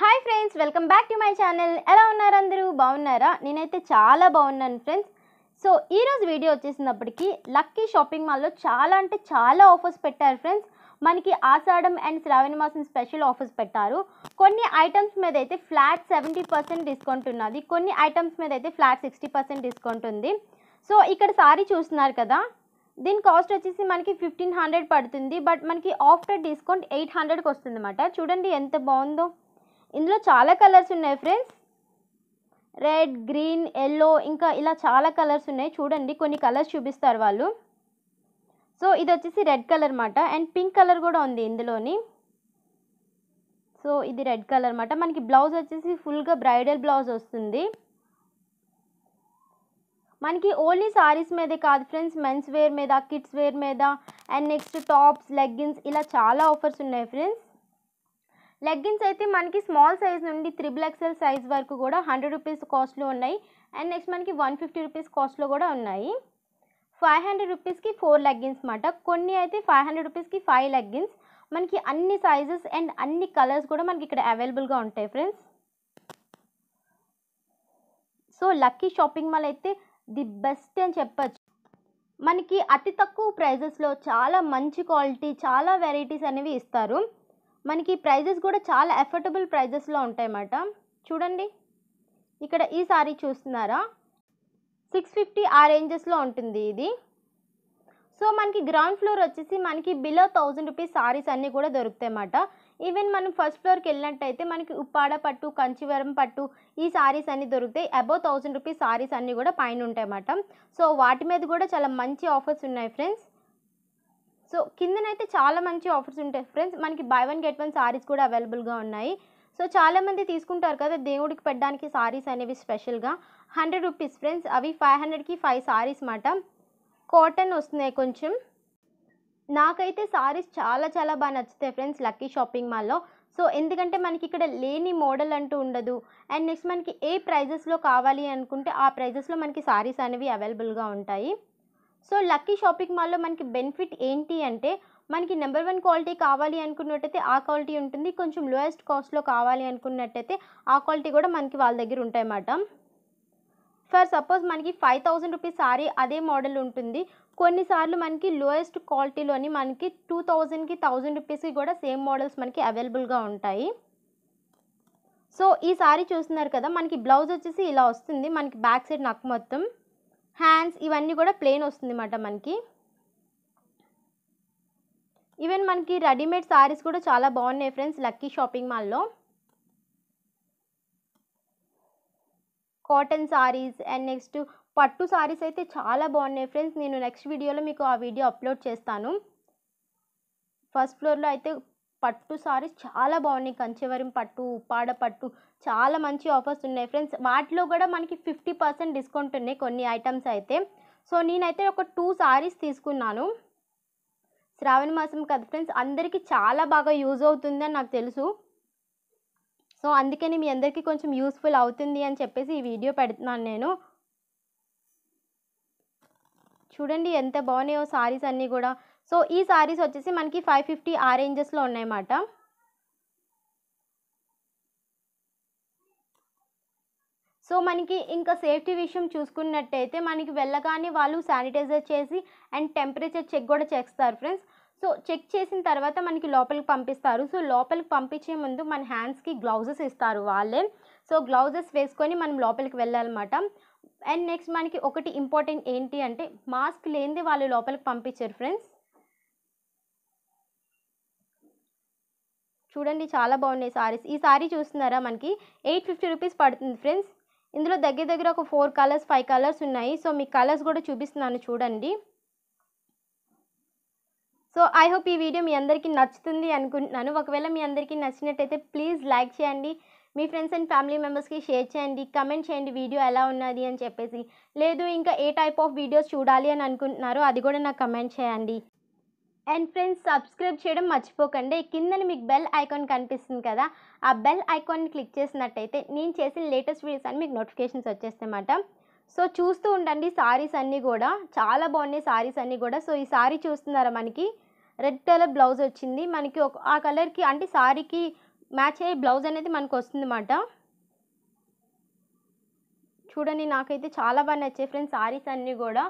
hi friends welcome back to my channel ఎలా ఉన్నారు అందరూ బాగున్నారా నేనైతే చాలా బాగున్నాను ఫ్రెండ్స్ సో ఈరోజు వీడియో వచ్చేసినప్పటికీ లక్కీ షాపింగ్ మాల్లో చాలా అంటే చాలా ఆఫర్స్ పెట్టారు ఫ్రెండ్స్ మనకి ఆషాఢం అండ్ శ్రావణ మాసం స్పెషల్ ఆఫర్స్ పెట్టారు కొన్ని ఐటమ్స్ మీద అయితే ఫ్లాట్ సెవెంటీ పర్సెంట్ డిస్కౌంట్ ఉన్నది కొన్ని ఐటమ్స్ మీద అయితే ఫ్లాట్ సిక్స్టీ పర్సెంట్ డిస్కౌంట్ ఉంది సో ఇక్కడ సారీ చూస్తున్నారు కదా దీని కాస్ట్ వచ్చేసి మనకి ఫిఫ్టీన్ హండ్రెడ్ పడుతుంది బట్ మనకి ఆఫ్టర్ డిస్కౌంట్ ఎయిట్ హండ్రెడ్కి వస్తుంది అన్నమాట చూడండి ఎంత బాగుందో ఇందులో చాలా కలర్స్ ఉన్నాయి ఫ్రెండ్స్ రెడ్ గ్రీన్ ఎల్లో ఇంకా ఇలా చాలా కలర్స్ ఉన్నాయి చూడండి కొన్ని కలర్స్ చూపిస్తారు వాళ్ళు సో ఇది వచ్చేసి రెడ్ కలర్ అనమాట అండ్ పింక్ కలర్ కూడా ఉంది ఇందులోని సో ఇది రెడ్ కలర్ అనమాట మనకి బ్లౌజ్ వచ్చేసి ఫుల్గా బ్రైడల్ బ్లౌజ్ వస్తుంది మనకి ఓన్లీ సారీస్ మీదే కాదు ఫ్రెండ్స్ మెన్స్ వేర్ మీద కిడ్స్ వేర్ మీద అండ్ నెక్స్ట్ టాప్స్ లెగ్గిన్స్ ఇలా చాలా ఆఫర్స్ ఉన్నాయి ఫ్రెండ్స్ లెగ్గిన్స్ అయితే మనకి స్మాల్ సైజ్ నుండి త్రిబుల్ ఎక్సెల్ సైజ్ వరకు కూడా హండ్రెడ్ రూపీస్ కాస్ట్లో ఉన్నాయి అండ్ నెక్స్ట్ మనకి వన్ ఫిఫ్టీ రూపీస్ కాస్ట్లో కూడా ఉన్నాయి ఫైవ్ హండ్రెడ్ రూపీస్కి ఫోర్ లెగ్గిన్స్ అనమాట కొన్ని అయితే ఫైవ్ హండ్రెడ్ రూపీస్కి ఫైవ్ లెగ్గిన్స్ మనకి అన్ని సైజెస్ అండ్ అన్ని కలర్స్ కూడా మనకి ఇక్కడ అవైలబుల్గా ఉంటాయి friends so lucky shopping mall అయితే ది బెస్ట్ అని చెప్పచ్చు మనకి అతి తక్కువ ప్రైజెస్లో చాలా మంచి క్వాలిటీ చాలా వెరైటీస్ అనేవి ఇస్తారు మనకి ప్రైజెస్ కూడా చాలా అఫోర్డబుల్ ప్రైజెస్లో అన్నమాట చూడండి ఇక్కడ ఈ సారీ చూస్తున్నారా సిక్స్ ఫిఫ్టీ ఆ రేంజెస్లో ఉంటుంది ఇది సో మనకి గ్రౌండ్ ఫ్లోర్ వచ్చేసి మనకి బిలో థౌజండ్ రూపీస్ సారీస్ అన్నీ కూడా దొరుకుతాయి అన్నమాట ఈవెన్ మనం ఫస్ట్ ఫ్లోర్కి వెళ్ళినట్టయితే మనకి ఉప్పాడ పట్టు కంచివరం పట్టు ఈ సారీస్ అన్నీ దొరుకుతాయి అబౌవ్ థౌజండ్ రూపీస్ సారీస్ అన్నీ కూడా పైన ఉంటాయి అన్నమాట సో వాటి మీద కూడా చాలా మంచి ఆఫర్స్ ఉన్నాయి ఫ్రెండ్స్ సో కిందనైతే చాలా మంచి ఆఫర్స్ ఉంటాయి ఫ్రెండ్స్ మనకి buy one get one saris కూడా అవైలబుల్గా ఉన్నాయి సో చాలామంది తీసుకుంటారు కదా దేవుడికి పెట్టడానికి సారీస్ అనేవి స్పెషల్గా హండ్రెడ్ రూపీస్ ఫ్రెండ్స్ అవి ఫైవ్ హండ్రెడ్కి ఫైవ్ సారీస్ మాట కాటన్ వస్తున్నాయి కొంచెం నాకైతే సారీస్ చాలా చాలా బాగా నచ్చుతాయి ఫ్రెండ్స్ లక్కీ షాపింగ్ మాల్లో సో ఎందుకంటే మనకి ఇక్కడ లేని మోడల్ అంటూ ఉండదు అండ్ నెక్స్ట్ మనకి ఏ ప్రైజెస్లో కావాలి అనుకుంటే ఆ ప్రైజెస్లో మనకి సారీస్ అనేవి అవైలబుల్గా ఉంటాయి సో లక్కీ షాపింగ్ మాల్లో మనకి బెనిఫిట్ ఏంటి అంటే మనకి నెంబర్ వన్ క్వాలిటీ కావాలి అనుకున్నట్టయితే ఆ క్వాలిటీ ఉంటుంది కొంచెం లోయెస్ట్ కాస్ట్లో కావాలి అనుకున్నట్టయితే ఆ క్వాలిటీ కూడా మనకి వాళ్ళ దగ్గర ఉంటాయన్నమాట ఫర్ సపోజ్ మనకి ఫైవ్ థౌజండ్ రూపీస్ సారీ అదే మోడల్ ఉంటుంది కొన్నిసార్లు మనకి లోయెస్ట్ క్వాలిటీలోని మనకి టూ థౌజండ్కి థౌజండ్ రూపీస్కి కూడా సేమ్ మోడల్స్ మనకి అవైలబుల్గా ఉంటాయి సో ఈ సారీ చూస్తున్నారు కదా మనకి బ్లౌజ్ వచ్చేసి ఇలా వస్తుంది మనకి బ్యాక్ సైడ్ నక్ మొత్తం హ్యాండ్స్ ఇవన్నీ కూడా ప్లెయిన్ వస్తుందన్నమాట మనకి ఈవెన్ మనకి రెడీమేడ్ సారీస్ కూడా చాలా బాగున్నాయి ఫ్రెండ్స్ లక్కీ షాపింగ్ మాల్లో కాటన్ సారీస్ అండ్ నెక్స్ట్ పట్టు సారీస్ అయితే చాలా బాగున్నాయి ఫ్రెండ్స్ నేను నెక్స్ట్ వీడియోలో మీకు ఆ వీడియో అప్లోడ్ చేస్తాను ఫస్ట్ ఫ్లోర్లో అయితే పట్టు సారీస్ చాలా బాగున్నాయి కంచెవరం పట్టు ఉప్పాడ పట్టు చాలా మంచి ఆఫర్స్ ఉన్నాయి ఫ్రెండ్స్ వాటిలో కూడా మనకి ఫిఫ్టీ పర్సెంట్ డిస్కౌంట్ ఉన్నాయి కొన్ని ఐటమ్స్ అయితే సో నేనైతే ఒక టూ సారీస్ తీసుకున్నాను శ్రావణ మాసం కదా ఫ్రెండ్స్ అందరికీ చాలా బాగా యూజ్ అవుతుందని నాకు తెలుసు సో అందుకని మీ అందరికీ కొంచెం యూస్ఫుల్ అవుతుంది అని చెప్పేసి ఈ వీడియో పెడుతున్నాను నేను చూడండి ఎంత బాగున్నాయో సారీస్ అన్నీ కూడా సో ఈ సారీస్ వచ్చేసి మనకి ఫైవ్ ఫిఫ్టీ ఆ రేంజెస్లో ఉన్నాయన్నమాట సో మనకి ఇంకా సేఫ్టీ విషయం చూసుకున్నట్టయితే మనకి వెళ్ళగానే వాళ్ళు శానిటైజర్ చేసి అండ్ టెంపరేచర్ చెక్ కూడా చేస్తారు ఫ్రెండ్స్ సో చెక్ చేసిన తర్వాత మనకి లోపలికి పంపిస్తారు సో లోపలికి పంపించే ముందు మన హ్యాండ్స్కి గ్లౌజెస్ ఇస్తారు వాళ్ళే సో గ్లౌజెస్ వేసుకొని మనం లోపలికి వెళ్ళాలన్నమాట అండ్ నెక్స్ట్ మనకి ఒకటి ఇంపార్టెంట్ ఏంటి అంటే మాస్క్ లేనిది వాళ్ళు లోపలికి పంపించారు ఫ్రెండ్స్ చూడండి చాలా బాగున్నాయి సారీస్ ఈ సారీ చూస్తున్నారా మనకి ఎయిట్ ఫిఫ్టీ రూపీస్ పడుతుంది ఫ్రెండ్స్ ఇందులో దగ్గర దగ్గర ఒక ఫోర్ కలర్స్ ఫైవ్ కలర్స్ ఉన్నాయి సో మీ కలర్స్ కూడా చూపిస్తున్నాను చూడండి సో ఐ హోప్ ఈ వీడియో మీ అందరికీ నచ్చుతుంది అనుకుంటున్నాను ఒకవేళ మీ అందరికీ నచ్చినట్టయితే ప్లీజ్ లైక్ చేయండి మీ ఫ్రెండ్స్ అండ్ ఫ్యామిలీ మెంబర్స్కి షేర్ చేయండి కమెంట్ చేయండి వీడియో ఎలా ఉన్నది అని చెప్పేసి లేదు ఇంకా ఏ టైప్ ఆఫ్ వీడియోస్ చూడాలి అని అనుకుంటున్నారో అది కూడా నాకు కమెంట్ చేయండి అండ్ ఫ్రెండ్స్ సబ్స్క్రైబ్ చేయడం మర్చిపోకండి కింద మీకు బెల్ ఐకాన్ కనిపిస్తుంది కదా ఆ బెల్ ఐకాన్ని క్లిక్ చేసినట్టయితే నేను చేసిన లేటెస్ట్ వీడియోస్ అని మీకు నోటిఫికేషన్స్ వచ్చేస్తాయన్నమాట సో చూస్తూ ఉండండి సారీస్ అన్నీ కూడా చాలా బాగున్నాయి సారీస్ అన్నీ కూడా సో ఈ సారీ చూస్తున్నారా మనకి రెడ్ కలర్ బ్లౌజ్ వచ్చింది మనకి ఒక ఆ కలర్కి అంటే సారీకి మ్యాచ్ అయ్యే బ్లౌజ్ అనేది మనకు వస్తుందన్నమాట చూడండి నాకైతే చాలా బాగా నచ్చాయి ఫ్రెండ్స్ సారీస్ అన్నీ కూడా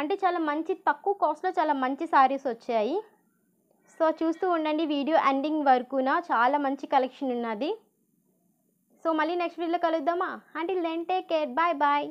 అంటే చాలా మంచి తక్కువ కాస్ట్లో చాలా మంచి శారీస్ వచ్చాయి సో చూస్తూ ఉండండి వీడియో ఎండింగ్ వరకున చాలా మంచి కలెక్షన్ ఉన్నది సో మళ్ళీ నెక్స్ట్ వీడియోలో కలుద్దామా అంటే then take care bye bye